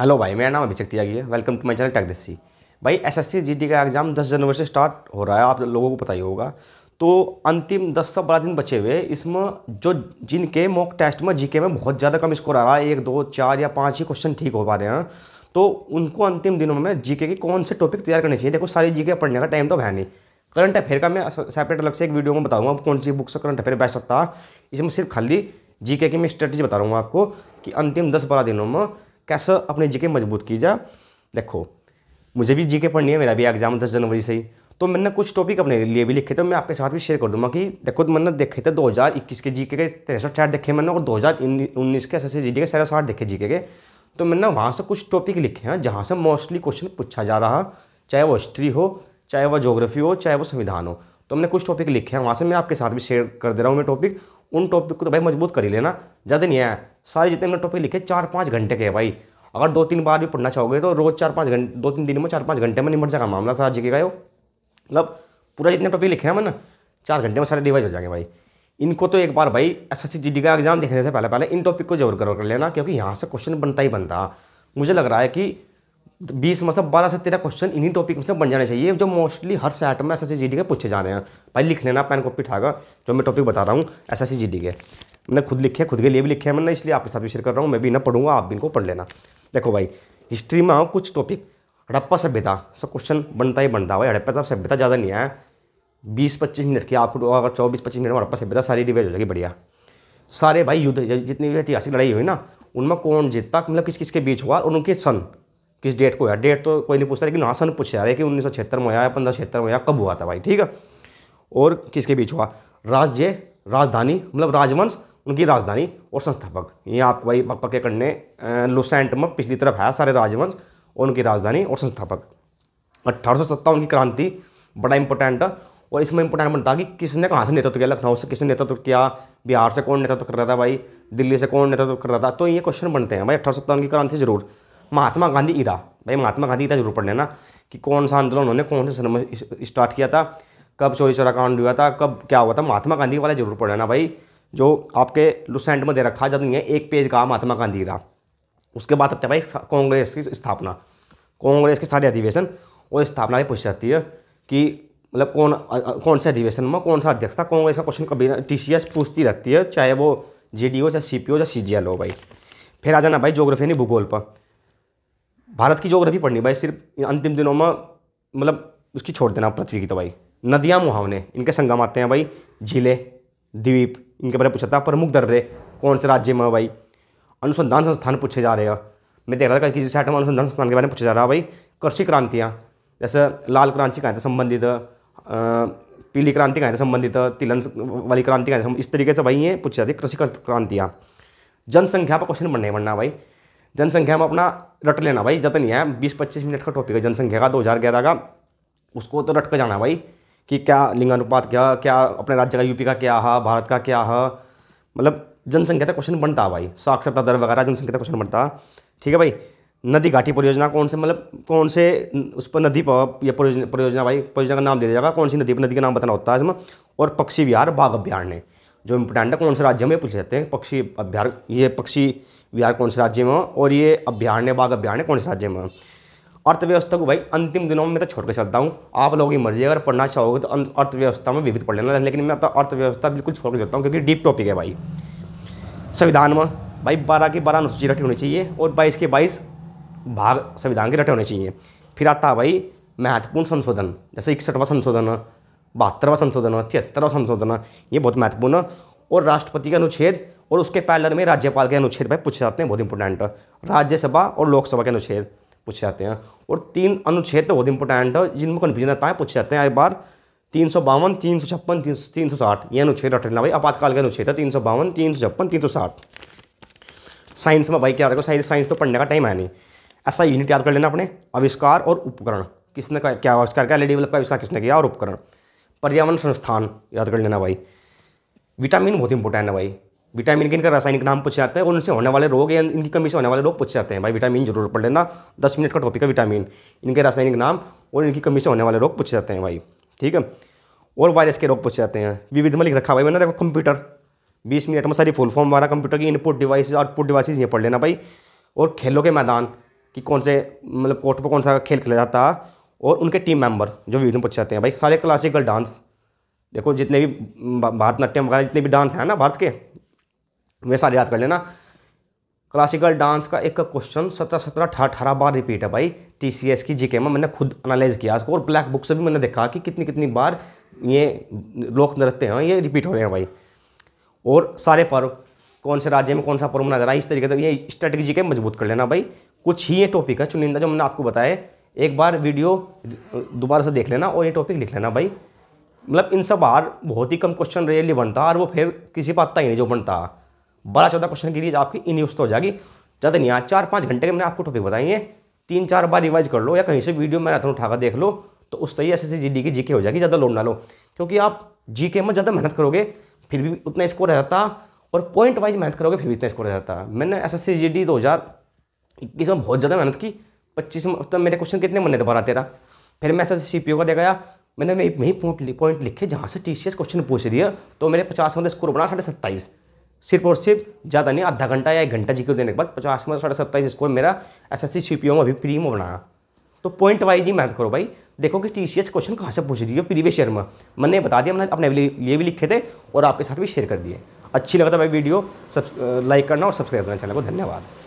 hello भाई मेरा नाम अभिषेक त्यागी है welcome to my channel tech दिस्सी भाई एसएससी जीडी का एग्ज़ाम 10 जनवरी से स्टार्ट हो रहा है आप लोगों को पता ही होगा तो अंतिम 10 से बारह दिन बचे हुए इसमें जो जिनके मॉक टेस्ट में जीके में बहुत ज़्यादा कम स्कोर आ रहा है एक दो चार या पाँच ही क्वेश्चन ठीक हो पा रहे हैं तो उनको अंतिम दिनों में जीके के कौन से टॉपिक तैयार करने चाहिए देखो सारी जीके पढ़ने का टाइम तो है नहीं करंट अफेयर का मैं सेपरेट अलग से एक वीडियो में बताऊंगा कौन सी बुक से करंट अफेयर बेस्ट लगता है इसमें सिर्फ खाली जीके की मैं स्ट्रेटजी बता रहा हूँ आपको कि अंतिम दस बारह दिनों में कैसे अपने जीके मजबूत की जा देखो मुझे भी जीके पढ़नी है मेरा भी एग्जाम दस जनवरी से ही तो मैंने कुछ टॉपिक अपने लिए भी लिखे थे मैं आपके साथ भी शेयर कर दूंगा कि देखो मैंने देखे थे 2021 के जीके के तिरसठ चार्ट देखे मैंने और 2019 के एस एस के सैरा साठ देखे जीके के तो मैंने वहाँ से कुछ टॉपिक लिखे हैं जहाँ से मोस्टली क्वेश्चन पूछा जा रहा चाहे वो हिस्ट्री हो चाहे वो जोग्राफी हो चाहे वो संविधान हो तो हमने कुछ टॉपिक लिखे हैं वहाँ से मैं आपके साथ भी शेयर कर दे रहा हूँ मैं टॉपिक उन टॉपिक को तो भाई मजबूत कर ही लेना ज़्यादा नहीं है सारे जितने मैंने टॉपिक लिखे चार पाँच घंटे के भाई अगर दो तीन बार भी पढ़ना चाहोगे तो रोज़ चार पाँच घंटे दो तीन दिन में चार पाँच घंटे में निमट जाएगा मामला सारा जीकेगा यो मतलब पूरा जितने टॉपिक लिखे हैं मैंने चार घंटे में सारे रिवाइज हो जाएंगे भाई इनको तो एक बार भाई एस एस का एग्ज़ाम देखने से पहले पहले इन टॉपिक को जरूर कर लेना क्योंकि यहाँ से क्वेश्चन बनता ही बनता मुझे लग रहा है कि बीस में मतलब से बारह से तेरह क्वेश्चन इन्हीं टॉपिक में से बन जाने चाहिए जो मोस्टली हर सेट में एस एस के पूछे जाने हैं भाई लिख लेना पेन कॉपी उठाकर जो मैं टॉपिक बता रहा हूँ एस एस के मैंने खुद लिखे खुद के लिए भी लिखे हैं मैंने इसलिए आपके साथ भी शेयर कर रहा हूँ मैं भी इन्हें पढ़ूंगा आप भी इनको पढ़ लेना देखो भाई हिस्ट्री में कुछ टॉपिक हड़प्पा सभ्यता सब क्वेश्चन बनता ही बनता भाई हड़प्पा सभ्यता ज़्यादा नहीं आया बीस पच्चीस मिनट की आपको अगर चौबीस पच्चीस मिनट में हड़प्पा सभ्यता सारी रिवाइज हो जाएगी बढ़िया सारे भाई युद्ध जितनी भी ऐतिहासिक लड़ाई हुई ना उनमें कौन जीतता मतलब किस किस के बीच हुआ और उनके सन किस डेट को हुआ डेट तो कोई नहीं पूछता लेकिन हाँ सन पूछ रहा है कि उन्नीस में आया पंद्रह छिहत्तर में हुआ कब हुआ था भाई ठीक है और किसके बीच हुआ राज्य राजधानी मतलब राजवंश उनकी राजधानी और संस्थापक ये आपको भाई पक्के करने लुसेंट में पिछली तरफ है सारे राजवंश और उनकी राजधानी और संस्थापक अट्ठारह की क्रांति बड़ा इंपॉर्टेंट और इसमें इंपॉर्टेंट बनता कि किसने कहाँ से नेतृत्व किया लखनऊ से किसने नेतृत्व किया बिहार से कौन नेतृत्व कर रहा था भाई दिल्ली से कौन नेतृत्व कर रहा था तो ये क्वेश्चन बनते हैं भाई अठारह की क्रांति जरूर महात्मा गांधी इरा भाई महात्मा गांधी इरा जरूर पढ़ लेना कि कौन सा आंदोलन उन्होंने कौन से सन स्टार्ट किया था कब चोरी चोरा कांड हुआ था कब क्या हुआ था महात्मा गांधी वाला जरूर पढ़ लेना भाई जो आपके लुसेंट में दे रखा जब नहीं है एक पेज का महात्मा गांधी इरा उसके बाद आते तो भाई कांग्रेस की स्थापना कांग्रेस के सारे अधिवेशन और स्थापना भी पूछ जाती है कि मतलब कौन कौन से अधिवेशन में कौन सा अध्यक्ष था कांग्रेस का क्वेश्चन कभी टी सी एस पूछती रहती है चाहे वो जे डी ओ चाहे सी पी ओ चाहे सी जी एल हो भाई फिर आ जाना भाई जोग्राफी नहीं भूगोल पर भारत की जोग्राफी पढ़नी भाई सिर्फ अंतिम दिनों में मतलब उसकी छोड़ देना पृथ्वी की तो भाई नदियाँ मुहावने इनके संगम आते हैं भाई झीलें द्वीप इनके बारे में पूछा था प्रमुख दर्रे कौन से राज्य में भाई अनुसंधान संस्थान पूछे जा रहे हैं मैं देख रहा था किसी सेट में अनुसंधान संस्थान के बारे में पूछा जा रहा है भाई कृषि क्रांतियाँ जैसे लाल क्रांति कहाँ से तो संबंधित पीली क्रांति कहाँ से तो संबंधित तिलन वाली क्रांति कहाँ तो से इस तरीके से भाई ये पूछे जाती है कृषि क्रांतियाँ जनसंख्या पर क्वेश्चन बनने बनना भाई जनसंख्या में अपना रट लेना भाई जतन है बीस पच्चीस मिनट का टॉपिक है जनसंख्या का दो हज़ार ग्यारह का उसको तो रट कर जाना भाई कि क्या लिंगानुपात क्या क्या अपने राज्य का यूपी का क्या है भारत का क्या है मतलब जनसंख्या का क्वेश्चन बनता है भाई साक्षरता दर वगैरह जनसंख्या का क्वेश्चन बनता ठीक है भाई नदी घाटी परियोजना कौन से मतलब कौन से उस पर नदी पर यह परियोजना परियोजना भाई परियोजना का नाम दिया जाएगा कौन सी नदी पर नदी का नाम बताना होता है इसमें और पक्षी विहार बाघ अभ्यारण्य जो इम्पोर्टेंट है कौन से राज्य में पूछ सकते हैं पक्षी अभ्यार ये पक्षी विहार कौन से राज्य में हो और ये अभ्यारण्य बाघ अभ्यारण्य कौन से राज्य में हो अर्थव्यवस्था को भाई अंतिम दिनों में तो छोड़ कर चलता हूँ आप लोगों की मर्जी अगर पढ़ना चाहोगे तो अं-, अर्थव्यवस्था में विविध पढ़ लेना लेकिन मैं तो अर्थव्यवस्था बिल्कुल छोड़ कर चलता हूँ क्योंकि डीप टॉपिक है भाई संविधान में भाई बारह की बारह अनुसूची रटे होनी चाहिए और बाईस के बाईस भाग संविधान के रटे होने चाहिए फिर आता है भाई महत्वपूर्ण संशोधन जैसे इकसठवा संशोधन बहत्तरवा संशोधन तिहत्तरवा संशोधन ये बहुत महत्वपूर्ण और राष्ट्रपति का अनुच्छेद और उसके पैलर में राज्यपाल के अनुच्छेद भाई पूछे जाते हैं बहुत इंपॉर्टेंट राज्यसभा और लोकसभा के अनुच्छेद पूछे जाते हैं और तीन अनुच्छेद तो बहुत इंपॉर्टेंट है जिनमें कन्फ्यूजन आता है पूछे जाते हैं एक बार तीन सौ बावन तीन सौ छप्पन तीन सौ साठ ये अनुच्छेद रट लेना भाई आपातकाल के अनुच्छेद है तीन सौ बावन तीन सौ छप्पन तीन सौ साठ साइंस में भाई क्या देखो साइंस साइंस तो पढ़ने का टाइम है नहीं ऐसा यूनिट याद कर लेना अपने आविष्कार और उपकरण किसने क्या आविष्कार क्या लेडी डेवलप का आविष्कार किसने किया और उपकरण पर्यावरण संस्थान याद कर लेना भाई विटामिन बहुत इंपॉर्टेंट है भाई विटामिन के इनका रासायनिक नाम पूछे जाते हैं और उनसे होने वाले रोग या इनकी कमी से होने वाले रोग पूछ जाते हैं भाई विटामिन जरूर पढ़ लेना दस मिनट का टॉपिक है विटामिन इनके रासायनिक नाम और इनकी कमी से होने वाले रोग पूछ जाते हैं भाई ठीक है और वायरस के रोग पूछ जाते हैं विविध में लिख रखा भाई मैंने देखो कंप्यूटर बीस मिनट में सारी फुल फॉर्म वाला कंप्यूटर की इनपुट डिवाइस आउटपुट डिवाइसेज ये पढ़ लेना भाई और खेलों के मैदान कि कौन से मतलब कोर्ट पर कौन सा खेल खेला जाता है और उनके टीम मेंबर जो विभिन्न पूछ जाते हैं भाई सारे क्लासिकल डांस देखो जितने भी भारतनाट्यम वगैरह जितने भी डांस हैं ना भारत के वे सारे याद कर लेना क्लासिकल डांस का एक क्वेश्चन सत्रह सत्रह अठारह अठारह बार रिपीट है भाई टी की जीके में मैंने खुद एनालाइज किया इसको और ब्लैक बुक से भी मैंने देखा कि कितनी कितनी बार ये लोक नृत्य हैं ये रिपीट हो रहे हैं भाई और सारे पर्व कौन से राज्य में कौन सा पर्व मनाया जा रहा है इस तरीके से तो ये स्ट्रेटेजी के मजबूत कर लेना भाई कुछ ही ये टॉपिक है चुनिंदा जो मैंने आपको बताया एक बार वीडियो दोबारा से देख लेना और ये टॉपिक लिख लेना भाई मतलब इन सब बार बहुत ही कम क्वेश्चन रेयरली बनता और वो फिर किसी पर आता ही नहीं जो बनता बारह चौदह क्वेश्चन की रीज आपकी इन यूज़ तो हो जाएगी ज़्यादा नहीं आज चार पाँच घंटे के मैंने आपको टॉपिक बताई है तीन चार बार रिवाइज कर लो या कहीं से वीडियो मैं मैराथन उठाकर देख लो तो उससे ही ऐसे जी डी की जी हो जाएगी ज़्यादा लोड ना लो क्योंकि आप जी के में ज़्यादा मेहनत करोगे फिर भी उतना स्कोर रह जाता और पॉइंट वाइज मेहनत करोगे फिर भी इतना स्कोर रह जाता मैंने S S C G D दो हज़ार इक्कीस में बहुत ज़्यादा मेहनत की पच्चीस तो मेरे क्वेश्चन कितने बने दोबारा तेरा फिर मैं ऐसे सी का देखा यार मैंने मैं वही पॉइंट पॉइंट लिखे जहाँ से टी क्वेश्चन पूछ दिया तो मेरे पचास में स्कोर तो बना साढ़े सत्ताईस सिर्फ और सिर्फ ज़्यादा नहीं आधा घंटा या एक घंटा जीके देने के बाद पचास में साढ़े सत्ताईस स्कोर मेरा एस एस सी में अभी प्री में बनाया तो पॉइंट वाइज ही मेहनत करो भाई देखो कि टी क्वेश्चन कहाँ से पूछ रही है प्रीवियस ईयर में मैंने बता दिया मैंने अपने लिए भी लिखे थे और आपके साथ भी शेयर कर दिए अच्छी लगता तो भाई वीडियो सब लाइक करना और सब्सक्राइब करना चैनल को धन्यवाद